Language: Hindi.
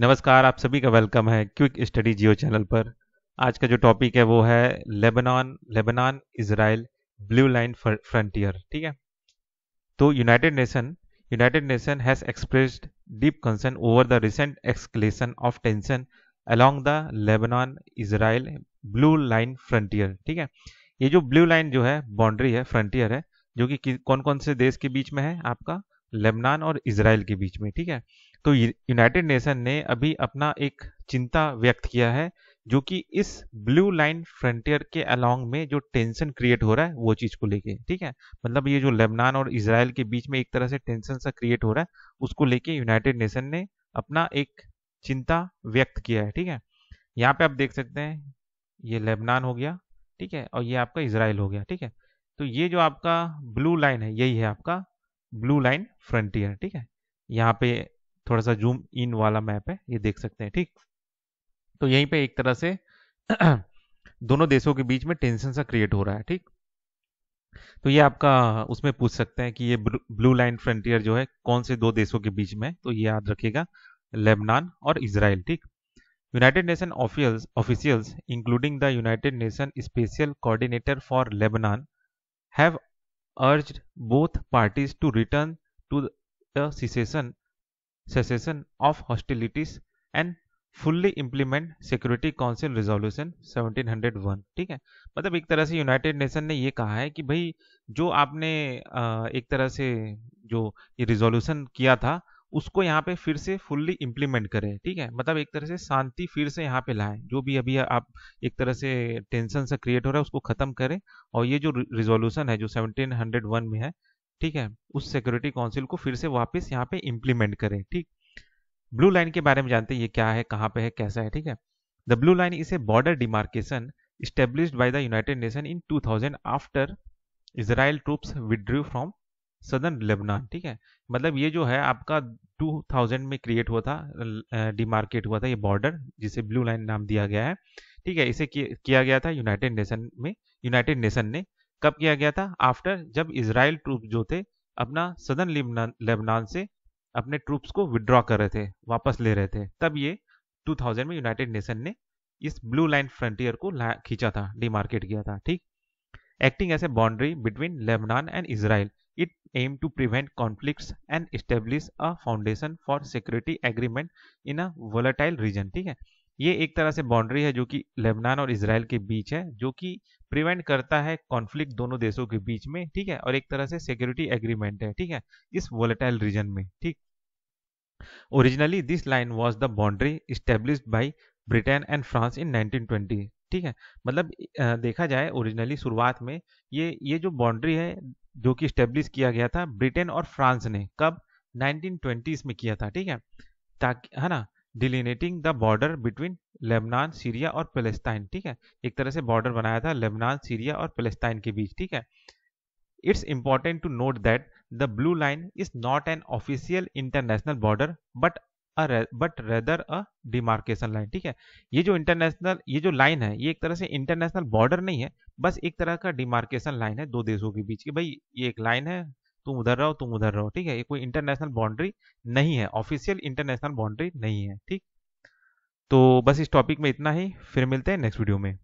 नमस्कार आप सभी का वेलकम है क्विक स्टडी जियो चैनल पर आज का जो टॉपिक है वो है Lebanon Lebanon Israel blue line frontier ठीक है तो United Nation United Nation has expressed deep concern over the recent escalation of tension along the Lebanon Israel blue line frontier ठीक है ये जो ब्लू लाइन जो है बाउंड्री है फ्रंटियर है जो कि कौन कौन से देश के बीच में है आपका लेबनान और इसराइल के बीच में ठीक है तो यूनाइटेड नेशन ने अभी अपना एक चिंता व्यक्त किया है जो कि इस ब्लू लाइन फ्रंटियर के अलोंग में जो टेंशन क्रिएट हो रहा है वो चीज को लेके ठीक है मतलब ये जो लेबनान और इसराइल के बीच में एक तरह से टेंशन सा क्रिएट हो रहा है उसको लेके यूनाइटेड नेशन ने अपना एक चिंता व्यक्त किया है ठीक है यहाँ पे आप देख सकते हैं ये लेबनान हो गया ठीक है और ये आपका इसराइल हो गया ठीक है तो ये जो आपका ब्लू लाइन है यही है आपका ब्लू लाइन फ्रंटियर ठीक है यहाँ पे थोड़ा सा जूम इन वाला मैप है ये देख सकते हैं ठीक तो यहीं पे एक तरह से दोनों देशों के बीच में टेंशन सा क्रिएट हो रहा है ठीक तो ये आपका उसमें पूछ सकते हैं कि ये ब्लू लाइन फ्रंटियर जो है कौन से दो देशों के बीच में तो ये याद रखिएगा लेबनान और इसराइल ठीक United Nation officials including the United Nation special coordinator for Lebanon have urged both parties to return to the cessation, cessation of hostilities and fully implement security council resolution 1701 ठीक है मतलब एक तरह से यूनाइटेड नेशन ने ये कहा है कि भाई जो आपने एक तरह से जो ये रिजोल्यूशन किया था 1701 उसको यहाँ पे फिर से फुल्ली इम्प्लीमेंट करें ठीक है मतलब एक तरह से शांति फिर से यहाँ पे लाएं जो भी अभी आप एक तरह से टेंशन से क्रिएट हो रहा है उसको खत्म करें और ये जो रिजोल्यूशन है जो 1701 में है ठीक है उस सिक्योरिटी काउंसिल को फिर से वापस यहाँ पे इम्प्लीमेंट करें ठीक ब्लू लाइन के बारे में जानते हैं ये क्या है कहाँ पे है कैसा है ठीक है the blue line is a border demarcation establish by the United Nation in two after Israel troops withdrew from southern Lebanon ठीक है मतलब ये जो है आपका 2000 में क्रिएट हुआ था डिमार्केट हुआ था ये बॉर्डर जिसे ब्लू लाइन नाम दिया गया है ठीक है इसे किया गया था यूनाइटेड नेशन में यूनाइटेड नेशन ने कब किया गया था आफ्टर जब इसराइल ट्रूप जो थे अपना सदन लेबनान से अपने ट्रूप्स को विड्रॉ कर रहे थे वापस ले रहे थे तब ये 2000 में यूनाइटेड नेशन ने इस ब्लू लाइन फ्रंटियर को खींचा था डिमार्केट किया था ठीक acting as a boundary between Lebanon and Israel it aim to prevent conflict and establish a foundation for security agreement in a volatile region ठीक है ये एक तरह से बाउंड्री है जो कि लेबनान और इसराइल के बीच है जो कि प्रिवेंट करता है कॉन्फ्लिक्ट दोनों देशों के बीच में ठीक है और एक तरह से सिक्योरिटी एग्रीमेंट है ठीक है इस वोलेटाइल रीजन में ठीक originally this line was the boundary establish by Britain and France in 1920 ठीक है मतलब देखा जाए ओरिजिनली शुरुआत में ये ये जो बाउंड्री है जो कि स्टेब्लिश किया गया था ब्रिटेन और फ्रांस ने कब 1920s में किया था ठीक है ताकि है ना delineating the border between Lebanon Syria और पेलेस्टाइन ठीक है एक तरह से बॉर्डर बनाया था लेबनान सीरिया और पेलेस्टाइन के बीच ठीक है it's important to note that the blue line is not an official international border but but rather a demarcation line ठीक है ये जो इंटरनेशनल ये जो लाइन है ये एक तरह से इंटरनेशनल बॉर्डर नहीं है बस एक तरह का डिमार्केशन लाइन है दो देशों के बीच की भाई ये एक लाइन है तुम उधर रहो तुम उधर रहो ठीक है ये कोई इंटरनेशनल बाउंड्री नहीं है ऑफिशियल इंटरनेशनल बाउंड्री नहीं है ठीक तो बस इस टॉपिक में इतना ही फिर मिलते हैं नेक्स्ट वीडियो में